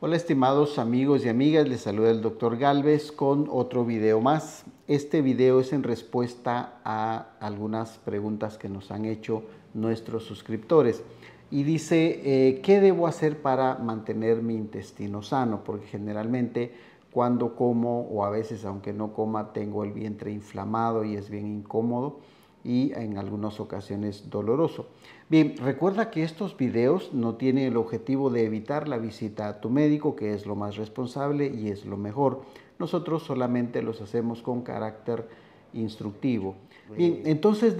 Hola estimados amigos y amigas, les saluda el doctor Galvez con otro video más. Este video es en respuesta a algunas preguntas que nos han hecho nuestros suscriptores. Y dice, eh, ¿qué debo hacer para mantener mi intestino sano? Porque generalmente cuando como o a veces aunque no coma tengo el vientre inflamado y es bien incómodo y en algunas ocasiones doloroso. Bien, recuerda que estos videos no tienen el objetivo de evitar la visita a tu médico, que es lo más responsable y es lo mejor. Nosotros solamente los hacemos con carácter instructivo. Bien, entonces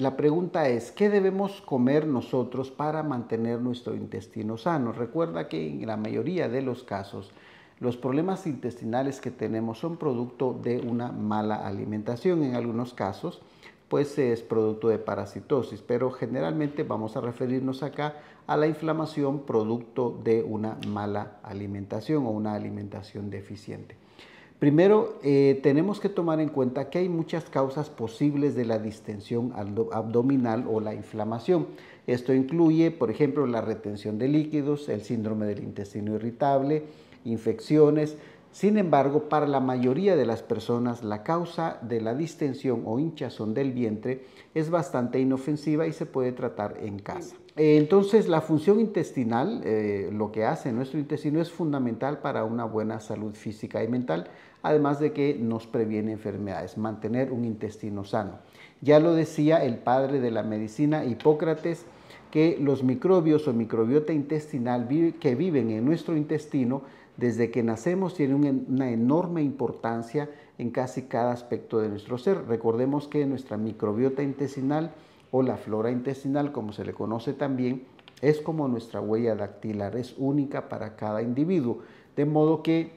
la pregunta es, ¿qué debemos comer nosotros para mantener nuestro intestino sano? Recuerda que en la mayoría de los casos los problemas intestinales que tenemos son producto de una mala alimentación en algunos casos pues es producto de parasitosis, pero generalmente vamos a referirnos acá a la inflamación producto de una mala alimentación o una alimentación deficiente. Primero, eh, tenemos que tomar en cuenta que hay muchas causas posibles de la distensión abdominal o la inflamación. Esto incluye, por ejemplo, la retención de líquidos, el síndrome del intestino irritable, infecciones, sin embargo, para la mayoría de las personas la causa de la distensión o hinchazón del vientre es bastante inofensiva y se puede tratar en casa. Entonces, la función intestinal, eh, lo que hace nuestro intestino, es fundamental para una buena salud física y mental, además de que nos previene enfermedades, mantener un intestino sano. Ya lo decía el padre de la medicina, Hipócrates, que los microbios o microbiota intestinal que viven en nuestro intestino desde que nacemos tiene una enorme importancia en casi cada aspecto de nuestro ser. Recordemos que nuestra microbiota intestinal o la flora intestinal, como se le conoce también, es como nuestra huella dactilar, es única para cada individuo, de modo que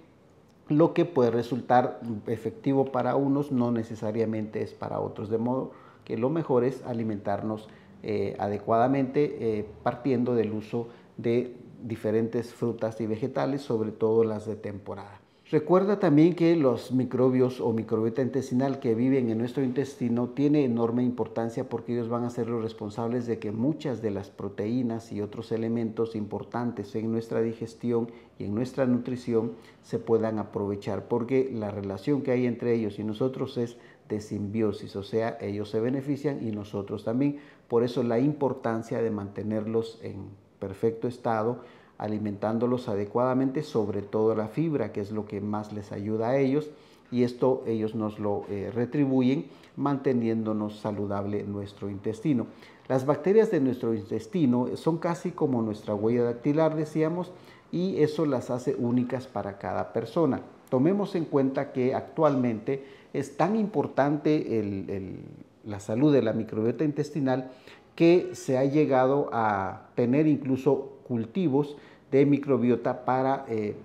lo que puede resultar efectivo para unos no necesariamente es para otros, de modo que lo mejor es alimentarnos eh, adecuadamente eh, partiendo del uso de diferentes frutas y vegetales, sobre todo las de temporada. Recuerda también que los microbios o microbiota intestinal que viven en nuestro intestino tiene enorme importancia porque ellos van a ser los responsables de que muchas de las proteínas y otros elementos importantes en nuestra digestión y en nuestra nutrición se puedan aprovechar porque la relación que hay entre ellos y nosotros es de simbiosis, o sea, ellos se benefician y nosotros también. Por eso la importancia de mantenerlos en perfecto estado, alimentándolos adecuadamente, sobre todo la fibra, que es lo que más les ayuda a ellos, y esto ellos nos lo eh, retribuyen manteniéndonos saludable nuestro intestino. Las bacterias de nuestro intestino son casi como nuestra huella dactilar, decíamos, y eso las hace únicas para cada persona. Tomemos en cuenta que actualmente es tan importante la salud de la microbiota intestinal que se ha llegado a tener incluso cultivos de microbiota para eh,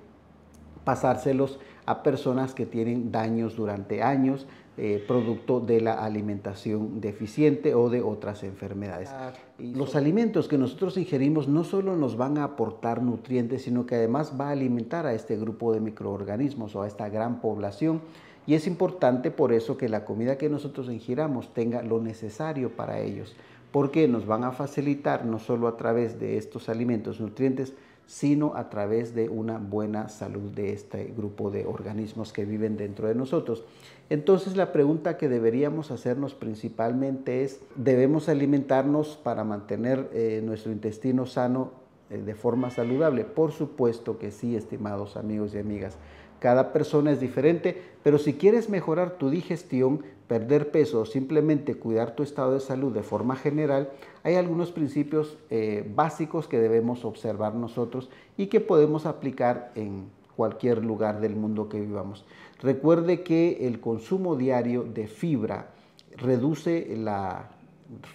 pasárselos a personas que tienen daños durante años, eh, producto de la alimentación deficiente o de otras enfermedades. Ah, Los alimentos que nosotros ingerimos no solo nos van a aportar nutrientes, sino que además va a alimentar a este grupo de microorganismos o a esta gran población. Y es importante por eso que la comida que nosotros ingiramos tenga lo necesario para ellos porque nos van a facilitar no solo a través de estos alimentos nutrientes, sino a través de una buena salud de este grupo de organismos que viven dentro de nosotros. Entonces la pregunta que deberíamos hacernos principalmente es, ¿debemos alimentarnos para mantener eh, nuestro intestino sano eh, de forma saludable? Por supuesto que sí, estimados amigos y amigas. Cada persona es diferente, pero si quieres mejorar tu digestión, perder peso o simplemente cuidar tu estado de salud de forma general, hay algunos principios eh, básicos que debemos observar nosotros y que podemos aplicar en cualquier lugar del mundo que vivamos. Recuerde que el consumo diario de fibra reduce la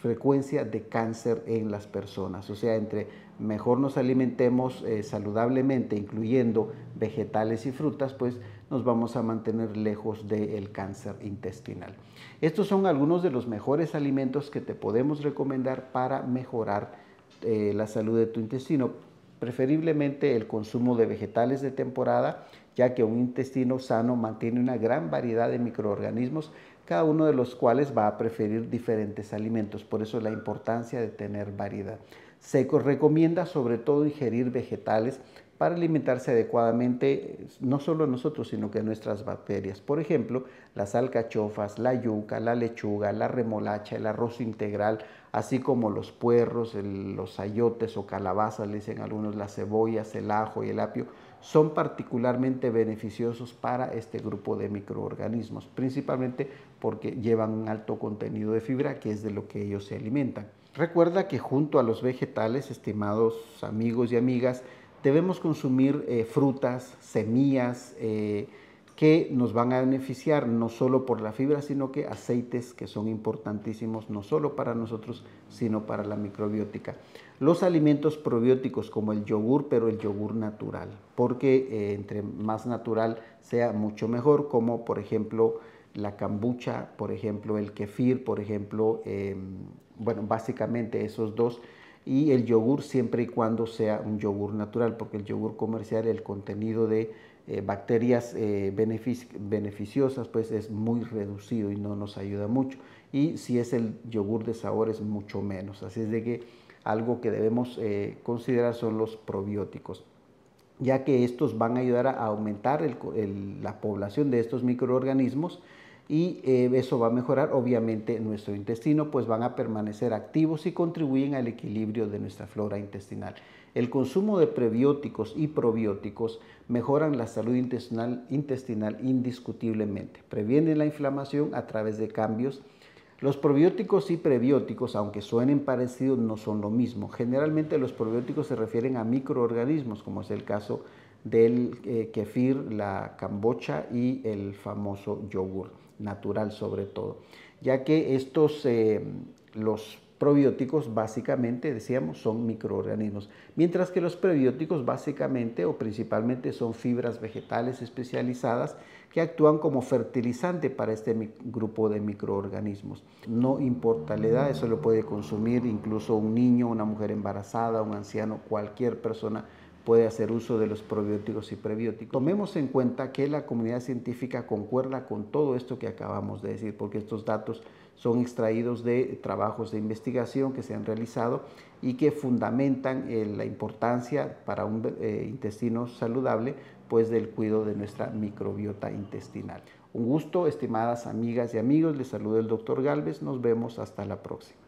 frecuencia de cáncer en las personas. O sea, entre mejor nos alimentemos eh, saludablemente, incluyendo vegetales y frutas, pues nos vamos a mantener lejos del cáncer intestinal. Estos son algunos de los mejores alimentos que te podemos recomendar para mejorar eh, la salud de tu intestino. Preferiblemente el consumo de vegetales de temporada, ya que un intestino sano mantiene una gran variedad de microorganismos cada uno de los cuales va a preferir diferentes alimentos. Por eso la importancia de tener variedad. Se recomienda sobre todo ingerir vegetales para alimentarse adecuadamente, eh, no solo nosotros, sino que nuestras bacterias. Por ejemplo, las alcachofas, la yuca, la lechuga, la remolacha, el arroz integral, así como los puerros, los ayotes o calabazas, le dicen algunos, las cebollas, el ajo y el apio son particularmente beneficiosos para este grupo de microorganismos, principalmente porque llevan un alto contenido de fibra, que es de lo que ellos se alimentan. Recuerda que junto a los vegetales, estimados amigos y amigas, debemos consumir eh, frutas, semillas, eh, que nos van a beneficiar no solo por la fibra, sino que aceites que son importantísimos no solo para nosotros, sino para la microbiótica. Los alimentos probióticos como el yogur, pero el yogur natural, porque eh, entre más natural sea mucho mejor, como por ejemplo la cambucha, por ejemplo el kefir, por ejemplo, em, bueno, básicamente esos dos y el yogur siempre y cuando sea un yogur natural, porque el yogur comercial, el contenido de eh, bacterias eh, beneficiosas pues es muy reducido y no nos ayuda mucho. Y si es el yogur de sabor es mucho menos. Así es de que algo que debemos eh, considerar son los probióticos ya que estos van a ayudar a aumentar la población de estos microorganismos y eh, eso va a mejorar obviamente nuestro intestino, pues van a permanecer activos y contribuyen al equilibrio de nuestra flora intestinal. El consumo de prebióticos y probióticos mejoran la salud intestinal, intestinal indiscutiblemente, previenen la inflamación a través de cambios los probióticos y prebióticos, aunque suenen parecidos, no son lo mismo. Generalmente los probióticos se refieren a microorganismos, como es el caso del eh, kefir, la cambocha y el famoso yogur natural sobre todo, ya que estos, eh, los probióticos básicamente, decíamos, son microorganismos, mientras que los prebióticos básicamente o principalmente son fibras vegetales especializadas que actúan como fertilizante para este grupo de microorganismos. No importa la edad, eso lo puede consumir incluso un niño, una mujer embarazada, un anciano, cualquier persona puede hacer uso de los probióticos y prebióticos. Tomemos en cuenta que la comunidad científica concuerda con todo esto que acabamos de decir, porque estos datos son extraídos de trabajos de investigación que se han realizado y que fundamentan eh, la importancia para un eh, intestino saludable, pues del cuidado de nuestra microbiota intestinal. Un gusto, estimadas amigas y amigos, les saluda el doctor Galvez, nos vemos hasta la próxima.